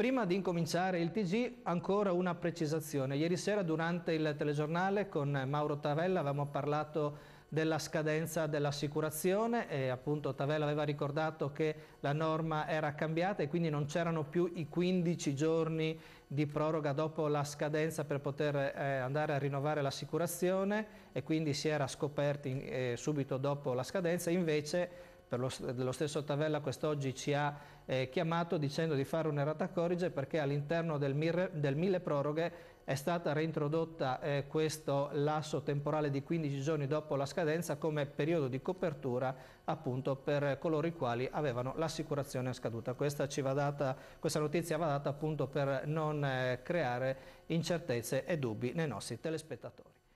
Prima di incominciare il TG, ancora una precisazione. Ieri sera durante il telegiornale con Mauro Tavella avevamo parlato della scadenza dell'assicurazione e appunto Tavella aveva ricordato che la norma era cambiata e quindi non c'erano più i 15 giorni di proroga dopo la scadenza per poter eh, andare a rinnovare l'assicurazione e quindi si era scoperti eh, subito dopo la scadenza, invece lo, lo, stesso Tavella quest'oggi ci ha eh, chiamato dicendo di fare un'errata corrige perché all'interno del, del, mille proroghe è stata reintrodotta eh, questo lasso temporale di 15 giorni dopo la scadenza come periodo di copertura appunto per coloro i quali avevano l'assicurazione scaduta. Questa, data, questa, notizia va data appunto per non eh, creare incertezze e dubbi nei nostri telespettatori.